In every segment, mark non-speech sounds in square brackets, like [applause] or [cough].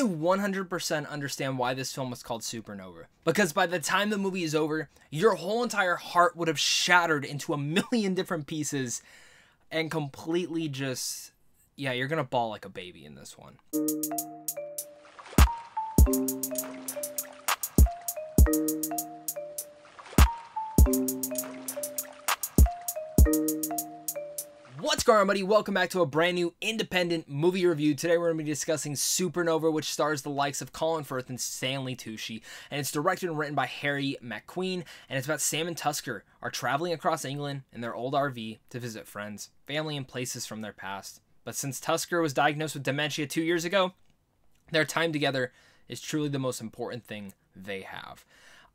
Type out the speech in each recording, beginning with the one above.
I 100% understand why this film was called Supernova. Because by the time the movie is over, your whole entire heart would have shattered into a million different pieces and completely just. Yeah, you're gonna ball like a baby in this one. Thank you. What's going on, buddy? Welcome back to a brand new independent movie review. Today we're going to be discussing Supernova, which stars the likes of Colin Firth and Stanley Tucci, and it's directed and written by Harry McQueen, and it's about Sam and Tusker are traveling across England in their old RV to visit friends, family, and places from their past. But since Tusker was diagnosed with dementia two years ago, their time together is truly the most important thing they have.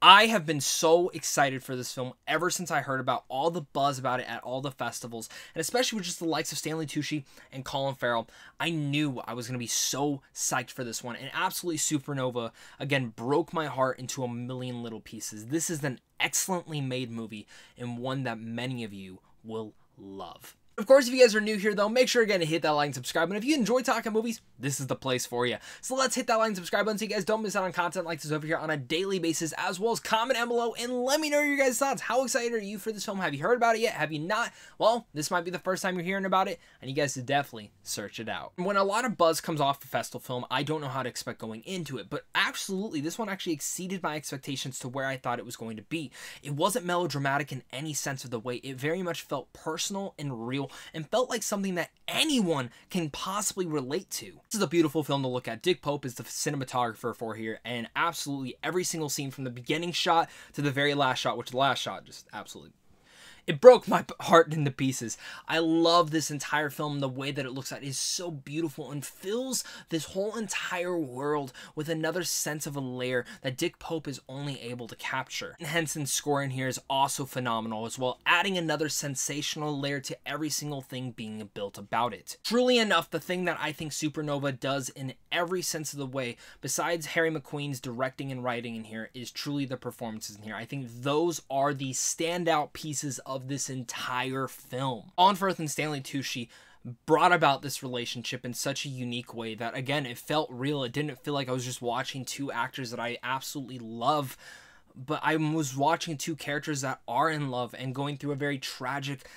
I have been so excited for this film ever since I heard about all the buzz about it at all the festivals, and especially with just the likes of Stanley Tucci and Colin Farrell. I knew I was going to be so psyched for this one, and absolutely Supernova again broke my heart into a million little pieces. This is an excellently made movie and one that many of you will love. Of course, if you guys are new here, though, make sure again to hit that like and subscribe. And if you enjoy talking movies, this is the place for you. So let's hit that like and subscribe button so you guys don't miss out on content like this over here on a daily basis, as well as comment down below and let me know your guys' thoughts. How excited are you for this film? Have you heard about it yet? Have you not? Well, this might be the first time you're hearing about it, and you guys should definitely search it out. When a lot of buzz comes off a festival film, I don't know how to expect going into it, but absolutely, this one actually exceeded my expectations to where I thought it was going to be. It wasn't melodramatic in any sense of the way. It very much felt personal and real and felt like something that anyone can possibly relate to. This is a beautiful film to look at. Dick Pope is the cinematographer for here, and absolutely every single scene from the beginning shot to the very last shot, which the last shot just absolutely it broke my heart into pieces. I love this entire film. The way that it looks at is so beautiful and fills this whole entire world with another sense of a layer that Dick Pope is only able to capture. And Henson's score in here is also phenomenal as well, adding another sensational layer to every single thing being built about it. Truly enough, the thing that I think Supernova does in every sense of the way, besides Harry McQueen's directing and writing in here, is truly the performances in here. I think those are the standout pieces of of this entire film. On Firth and Stanley Tucci brought about this relationship in such a unique way that again it felt real it didn't feel like i was just watching two actors that i absolutely love but i was watching two characters that are in love and going through a very tragic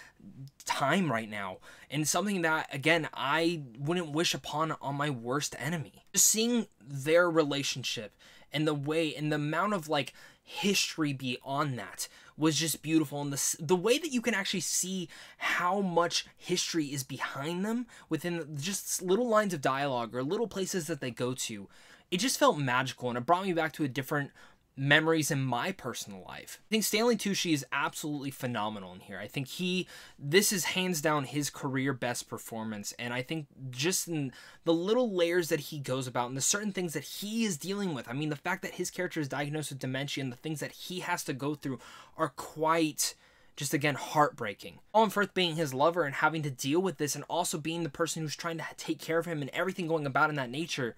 time right now and something that again i wouldn't wish upon on my worst enemy just seeing their relationship and the way and the amount of like history beyond that was just beautiful and the, the way that you can actually see how much history is behind them within just little lines of dialogue or little places that they go to it just felt magical and it brought me back to a different memories in my personal life. I think Stanley Tucci is absolutely phenomenal in here. I think he, this is hands down his career best performance. And I think just in the little layers that he goes about and the certain things that he is dealing with, I mean, the fact that his character is diagnosed with dementia and the things that he has to go through are quite just again heartbreaking. Colin Firth being his lover and having to deal with this and also being the person who's trying to take care of him and everything going about in that nature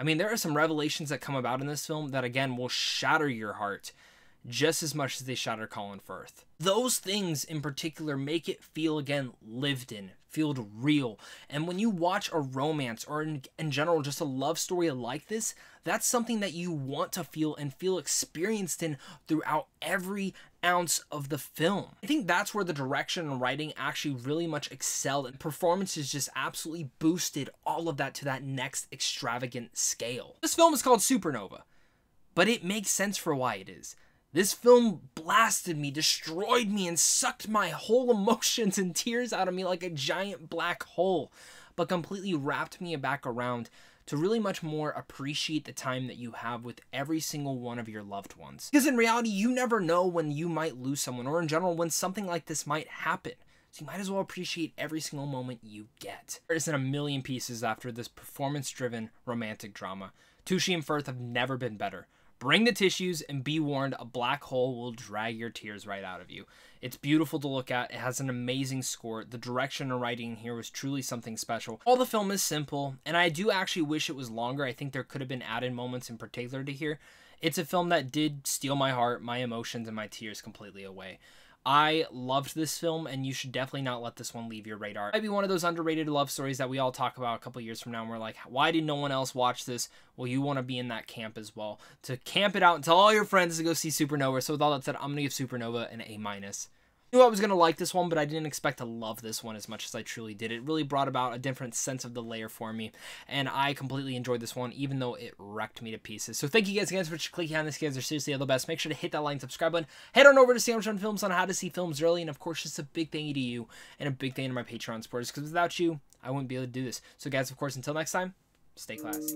I mean, there are some revelations that come about in this film that, again, will shatter your heart just as much as they shatter Colin Firth. Those things in particular make it feel again lived in, feel real. And when you watch a romance or in, in general just a love story like this, that's something that you want to feel and feel experienced in throughout every ounce of the film. I think that's where the direction and writing actually really much excelled and performances just absolutely boosted all of that to that next extravagant scale. This film is called Supernova, but it makes sense for why it is. This film blasted me, destroyed me, and sucked my whole [laughs] emotions and tears out of me like a giant black hole, but completely wrapped me back around to really much more appreciate the time that you have with every single one of your loved ones. Because in reality, you never know when you might lose someone or in general when something like this might happen. So you might as well appreciate every single moment you get. It's in a million pieces after this performance-driven romantic drama. Tushi and Firth have never been better. Bring the tissues and be warned a black hole will drag your tears right out of you. It's beautiful to look at. It has an amazing score. The direction and writing here was truly something special. All the film is simple, and I do actually wish it was longer. I think there could have been added moments in particular to here. It's a film that did steal my heart, my emotions, and my tears completely away. I loved this film, and you should definitely not let this one leave your radar. It might be one of those underrated love stories that we all talk about a couple years from now, and we're like, why did no one else watch this? Well, you want to be in that camp as well. To camp it out and tell all your friends to go see Supernova. So with all that said, I'm going to give Supernova an A-. minus knew I was going to like this one, but I didn't expect to love this one as much as I truly did. It really brought about a different sense of the layer for me, and I completely enjoyed this one, even though it wrecked me to pieces. So thank you guys again for clicking on this, guys. They're seriously the best. Make sure to hit that like and subscribe button. Head on over to Samson Films on how to see films early, and of course, just a big thank you to you, and a big thank you to my Patreon supporters, because without you, I wouldn't be able to do this. So guys, of course, until next time, stay classy.